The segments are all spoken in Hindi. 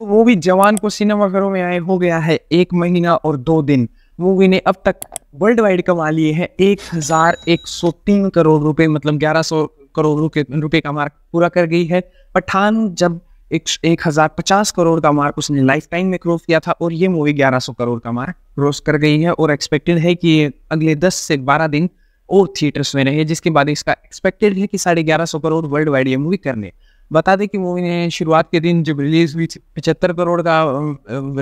तो मूवी जवान को सिनेमाघरों में आए हो गया है एक महीना और दो दिन मूवी ने अब तक वर्ल्ड वाइड कमा लिए हैं एक हजार एक सौ तीन करोड़ रुपए मतलब ग्यारह सौ करोड़ रुपए रुपए का मार्क पूरा कर गई है पठान जब एक, एक हजार पचास करोड़ का मार्क उसने लाइफ टाइम में क्रॉस किया था और ये मूवी ग्यारह सौ करोड़ का मार्क क्रॉस कर गई है और एक्सपेक्टेड है कि अगले दस से बारह दिन और थिएटर्स में रहे जिसके बाद इसका एक्सपेक्टेड है कि साढ़े ग्यारह सौ करोड़ वर्ल्ड वाइड ये मूवी करने बता दें कि मूवी ने शुरुआत के दिन जब रिलीज हुई थी पचहत्तर करोड़ का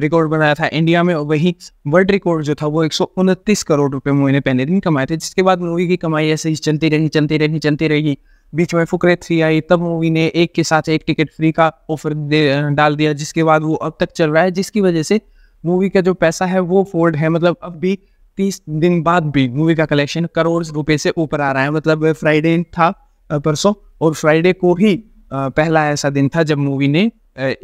रिकॉर्ड बनाया था इंडिया में वही वर्ल्ड रिकॉर्ड जो था वो एक करोड़ रुपये मूवी ने पहले दिन कमाए थे जिसके बाद मूवी की कमाई ऐसे ही चलती रही चलती रही चलती रही बीच में फुकरे थ्री आई तब मूवी ने एक के साथ एक टिकट फ्री का ऑफर डाल दिया जिसके बाद वो अब तक चल रहा है जिसकी वजह से मूवी का जो पैसा है वो फोल्ड है मतलब अब भी तीस दिन बाद भी मूवी का कलेक्शन करोड़ रुपए से ऊपर आ रहा है मतलब फ्राइडे था परसों और फ्राइडे को ही पहला ऐसा दिन था जब मूवी ने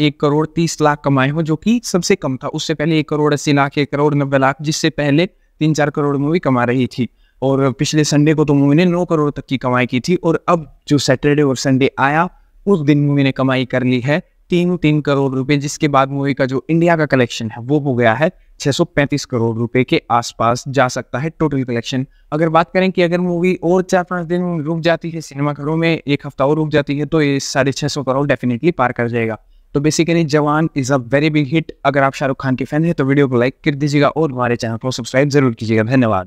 एक करोड़ तीस लाख कमाए हो जो कि सबसे कम था उससे पहले एक करोड़ अस्सी लाख एक करोड़ नब्बे लाख जिससे पहले तीन चार करोड़ मूवी कमा रही थी और पिछले संडे को तो मूवी ने नौ करोड़ तक की कमाई की थी और अब जो सैटरडे और संडे आया उस दिन मूवी ने कमाई कर ली है तीन तीन करोड़ रुपए जिसके बाद मूवी का जो इंडिया का कलेक्शन है वो हो गया है 635 करोड़ रुपए के आसपास जा सकता है टोटल कलेक्शन अगर बात करें कि अगर मूवी और चार पांच दिन रुक जाती है सिनेमाघरों में एक हफ्ता और रुक जाती है तो ये साढ़े छह सौ करोड़ डेफिनेटली पार कर जाएगा तो basically Jawan is a very big hit अगर आप शाहरुख खान के फैन हैं तो वीडियो को लाइक कर दीजिएगा और हमारे चैनल को सब्सक्राइब जरूर कीजिएगा धन्यवाद